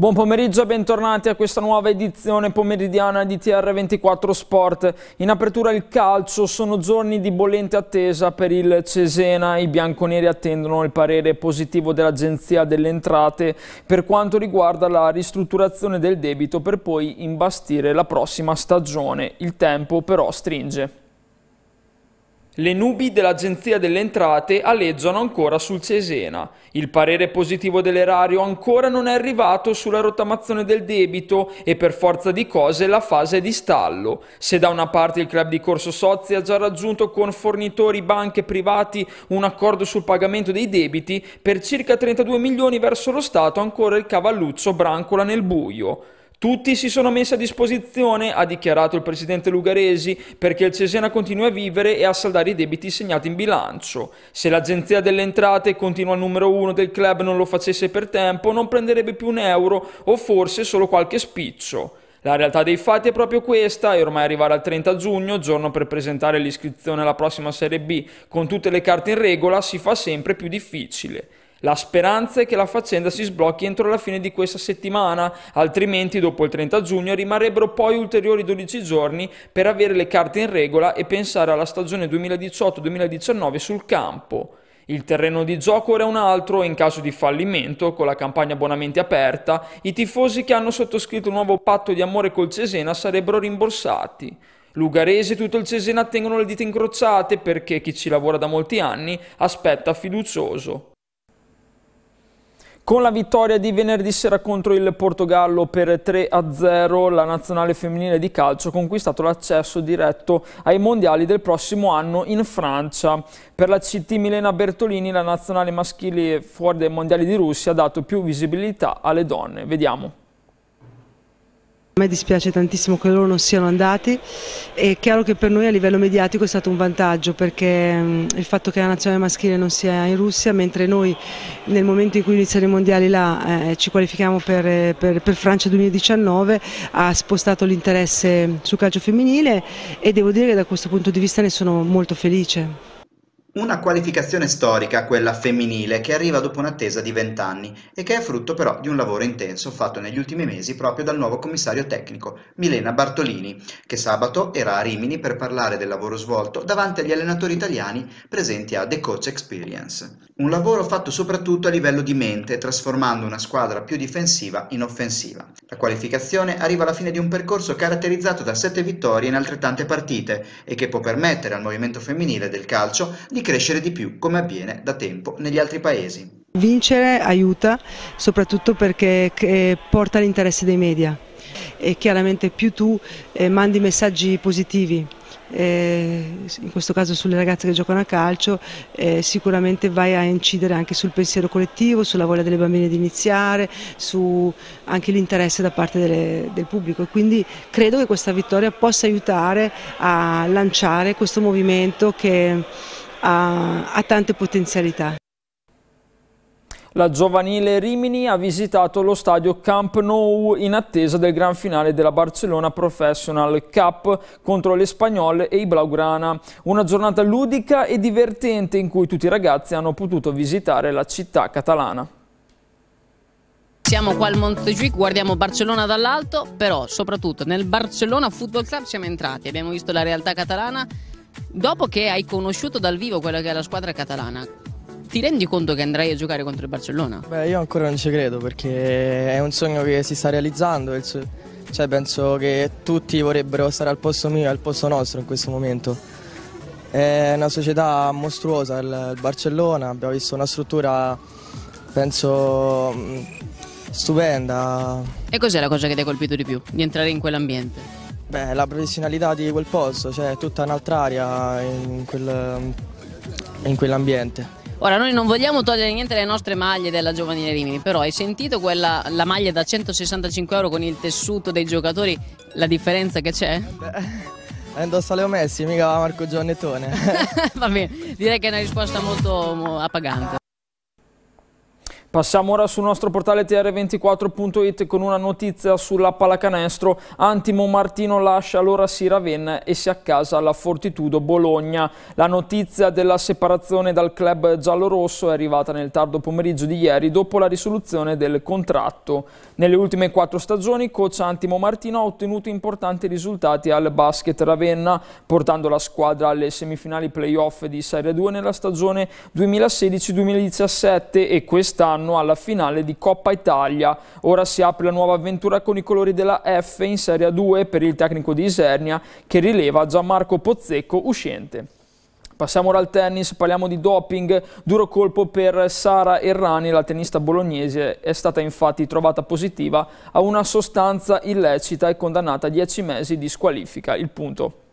Buon pomeriggio e bentornati a questa nuova edizione pomeridiana di TR24 Sport. In apertura il calcio, sono giorni di bollente attesa per il Cesena. I bianconeri attendono il parere positivo dell'Agenzia delle Entrate per quanto riguarda la ristrutturazione del debito per poi imbastire la prossima stagione. Il tempo però stringe. Le nubi dell'Agenzia delle Entrate aleggiano ancora sul Cesena. Il parere positivo dell'erario ancora non è arrivato sulla rottamazione del debito e per forza di cose la fase è di stallo. Se da una parte il club di Corso Sozzi ha già raggiunto con fornitori, banche, privati un accordo sul pagamento dei debiti, per circa 32 milioni verso lo Stato ancora il cavalluccio brancola nel buio. Tutti si sono messi a disposizione, ha dichiarato il presidente Lugaresi, perché il Cesena continui a vivere e a saldare i debiti segnati in bilancio. Se l'Agenzia delle Entrate, continua al numero uno del club, non lo facesse per tempo, non prenderebbe più un euro o forse solo qualche spiccio. La realtà dei fatti è proprio questa e ormai arrivare al 30 giugno, giorno per presentare l'iscrizione alla prossima Serie B con tutte le carte in regola, si fa sempre più difficile. La speranza è che la faccenda si sblocchi entro la fine di questa settimana, altrimenti dopo il 30 giugno rimarrebbero poi ulteriori 12 giorni per avere le carte in regola e pensare alla stagione 2018-2019 sul campo. Il terreno di gioco era un altro e in caso di fallimento, con la campagna abbonamenti aperta, i tifosi che hanno sottoscritto un nuovo patto di amore col Cesena sarebbero rimborsati. Lugarese e tutto il Cesena tengono le dita incrociate perché chi ci lavora da molti anni aspetta fiducioso. Con la vittoria di venerdì sera contro il Portogallo per 3-0, la nazionale femminile di calcio ha conquistato l'accesso diretto ai mondiali del prossimo anno in Francia. Per la CT Milena Bertolini la nazionale maschile fuori dai mondiali di Russia ha dato più visibilità alle donne. Vediamo me dispiace tantissimo che loro non siano andati, è chiaro che per noi a livello mediatico è stato un vantaggio perché mm, il fatto che la nazionale maschile non sia in Russia, mentre noi nel momento in cui iniziano i mondiali là eh, ci qualifichiamo per, eh, per, per Francia 2019, ha spostato l'interesse sul calcio femminile e devo dire che da questo punto di vista ne sono molto felice. Una qualificazione storica, quella femminile, che arriva dopo un'attesa di vent'anni e che è frutto però di un lavoro intenso fatto negli ultimi mesi proprio dal nuovo commissario tecnico, Milena Bartolini, che sabato era a Rimini per parlare del lavoro svolto davanti agli allenatori italiani presenti a The Coach Experience. Un lavoro fatto soprattutto a livello di mente, trasformando una squadra più difensiva in offensiva. La qualificazione arriva alla fine di un percorso caratterizzato da sette vittorie in altrettante partite e che può permettere al movimento femminile del calcio di di crescere di più, come avviene da tempo negli altri paesi. Vincere aiuta soprattutto perché eh, porta l'interesse dei media e chiaramente più tu eh, mandi messaggi positivi, eh, in questo caso sulle ragazze che giocano a calcio, sicuramente vai a incidere anche sul pensiero collettivo, sulla voglia delle bambine di iniziare, su anche l'interesse da parte delle, del pubblico quindi credo che questa vittoria possa aiutare a lanciare questo movimento che ha, ha tante potenzialità. La giovanile Rimini ha visitato lo stadio Camp Nou in attesa del gran finale della Barcellona Professional Cup contro le spagnole e i Blaugrana. Una giornata ludica e divertente in cui tutti i ragazzi hanno potuto visitare la città catalana. Siamo qua al Montjuic, guardiamo Barcellona dall'alto, però soprattutto nel Barcellona Football Club siamo entrati, abbiamo visto la realtà catalana dopo che hai conosciuto dal vivo quella che è la squadra catalana, ti rendi conto che andrai a giocare contro il Barcellona? Beh, io ancora non ci credo perché è un sogno che si sta realizzando. Cioè, penso che tutti vorrebbero stare al posto mio e al posto nostro in questo momento. È una società mostruosa il Barcellona, abbiamo visto una struttura, penso, mm, stupenda. E cos'è la cosa che ti ha colpito di più di entrare in quell'ambiente? Beh, la professionalità di quel posto, cioè tutta un'altra area in, quel, in quell'ambiente. Ora, noi non vogliamo togliere niente alle nostre maglie della Giovanile Rimini, però hai sentito quella, la maglia da 165 euro con il tessuto dei giocatori, la differenza che c'è? La eh, indossa Leo Messi, mica Marco Giannettone. Va bene, direi che è una risposta molto appagante. Passiamo ora sul nostro portale tr24.it con una notizia sulla pallacanestro. Antimo Martino lascia l'ora si Ravenna e si accasa alla Fortitudo Bologna. La notizia della separazione dal club giallorosso è arrivata nel tardo pomeriggio di ieri dopo la risoluzione del contratto. Nelle ultime quattro stagioni coach Antimo Martino ha ottenuto importanti risultati al basket Ravenna portando la squadra alle semifinali playoff di Serie 2 nella stagione 2016-2017 e quest'anno quest'anno alla finale di Coppa Italia. Ora si apre la nuova avventura con i colori della F in Serie 2 per il tecnico di Isernia che rileva Gianmarco Pozzecco uscente. Passiamo ora al tennis, parliamo di doping, duro colpo per Sara Errani, la tennista bolognese, è stata infatti trovata positiva a una sostanza illecita e condannata a 10 mesi di squalifica. Il punto.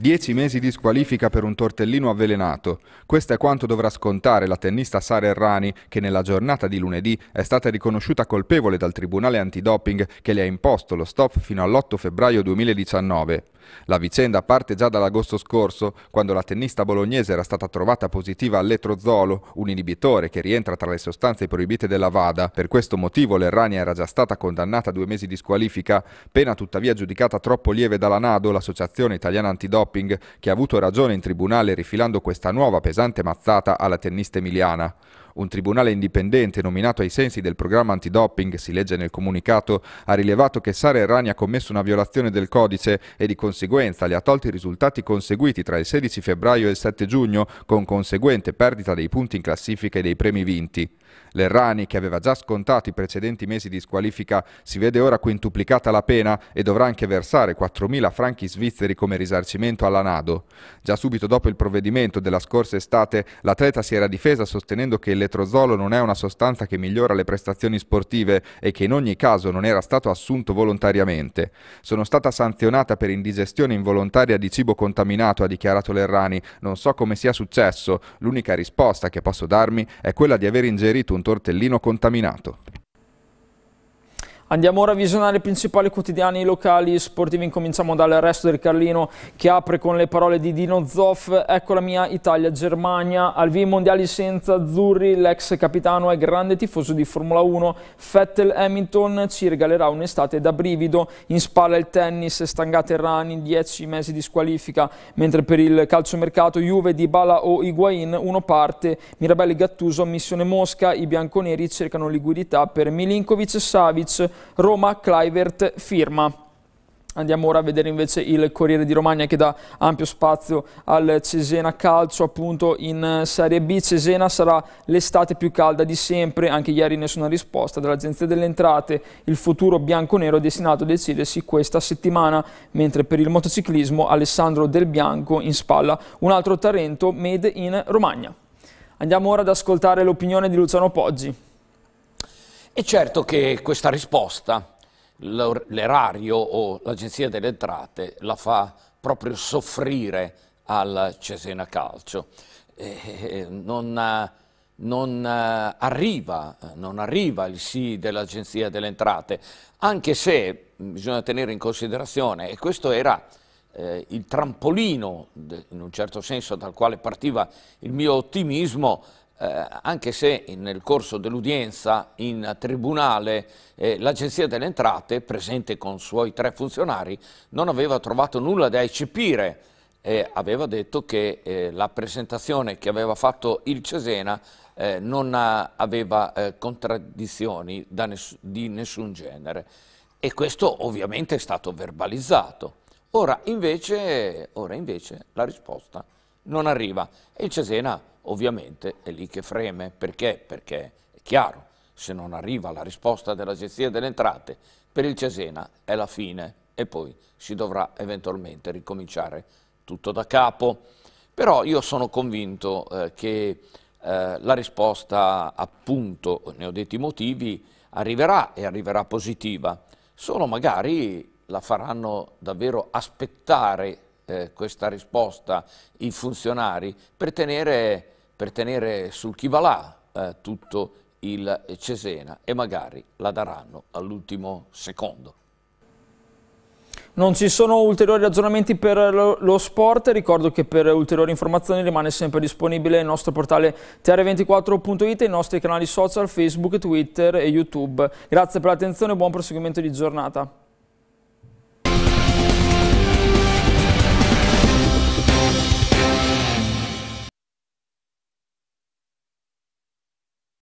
Dieci mesi di squalifica per un tortellino avvelenato. Questo è quanto dovrà scontare la tennista Sara Errani, che nella giornata di lunedì è stata riconosciuta colpevole dal Tribunale Antidoping che le ha imposto lo stop fino all'8 febbraio 2019. La vicenda parte già dall'agosto scorso, quando la tennista bolognese era stata trovata positiva all'etrozolo, un inibitore che rientra tra le sostanze proibite della VADA. Per questo motivo l'Errania era già stata condannata a due mesi di squalifica, pena tuttavia giudicata troppo lieve dalla NADO, l'associazione italiana antidoping, che ha avuto ragione in tribunale rifilando questa nuova pesante mazzata alla tennista emiliana. Un tribunale indipendente nominato ai sensi del programma antidoping, si legge nel comunicato, ha rilevato che Sara Errani ha commesso una violazione del codice e di conseguenza le ha tolti i risultati conseguiti tra il 16 febbraio e il 7 giugno, con conseguente perdita dei punti in classifica e dei premi vinti. L'Errani, che aveva già scontato i precedenti mesi di squalifica, si vede ora quintuplicata la pena e dovrà anche versare 4.000 franchi svizzeri come risarcimento alla Nado. Già subito dopo il provvedimento della scorsa estate, l'atleta si era difesa sostenendo che il letrozolo non è una sostanza che migliora le prestazioni sportive e che in ogni caso non era stato assunto volontariamente. Sono stata sanzionata per indigestione involontaria di cibo contaminato, ha dichiarato Lerrani. Non so come sia successo. L'unica risposta che posso darmi è quella di aver ingerito un tortellino contaminato. Andiamo ora a visionare i principali quotidiani locali sportivi. Incominciamo dal resto del Carlino che apre con le parole di Dino Zoff. Ecco la mia Italia-Germania. Al V mondiali senza azzurri, l'ex capitano e grande tifoso di Formula 1. Fettel Hamilton ci regalerà un'estate da brivido. In spalla il tennis, stangate rani, 10 mesi di squalifica. Mentre per il calciomercato Juve di Bala o Higuain, uno parte. Mirabelli Gattuso, missione Mosca. I bianconeri cercano liquidità per Milinkovic e Savic. Roma-Clivert firma. Andiamo ora a vedere invece il Corriere di Romagna che dà ampio spazio al Cesena Calcio appunto in Serie B. Cesena sarà l'estate più calda di sempre, anche ieri nessuna risposta dall'Agenzia delle Entrate. Il futuro bianco-nero è destinato a decidersi questa settimana, mentre per il motociclismo Alessandro Del Bianco in spalla un altro talento made in Romagna. Andiamo ora ad ascoltare l'opinione di Luciano Poggi. È certo che questa risposta l'erario o l'Agenzia delle Entrate la fa proprio soffrire al Cesena Calcio. Eh, eh, non, non, arriva, non arriva il sì dell'Agenzia delle Entrate, anche se bisogna tenere in considerazione, e questo era eh, il trampolino, in un certo senso, dal quale partiva il mio ottimismo, eh, anche se nel corso dell'udienza in tribunale eh, l'Agenzia delle Entrate, presente con suoi tre funzionari, non aveva trovato nulla da eccepire e aveva detto che eh, la presentazione che aveva fatto il Cesena eh, non ha, aveva eh, contraddizioni ness di nessun genere e questo ovviamente è stato verbalizzato. Ora invece, ora invece, la risposta non arriva e il Cesena ovviamente è lì che freme. Perché? Perché è chiaro, se non arriva la risposta dell'Agenzia delle Entrate, per il Cesena è la fine e poi si dovrà eventualmente ricominciare tutto da capo. Però io sono convinto eh, che eh, la risposta, appunto, ne ho detti i motivi, arriverà e arriverà positiva, solo magari la faranno davvero aspettare eh, questa risposta i funzionari per tenere, per tenere sul chi va là eh, tutto il Cesena e magari la daranno all'ultimo secondo. Non ci sono ulteriori aggiornamenti per lo sport, ricordo che per ulteriori informazioni rimane sempre disponibile il nostro portale tr24.it e i nostri canali social Facebook, Twitter e YouTube. Grazie per l'attenzione e buon proseguimento di giornata.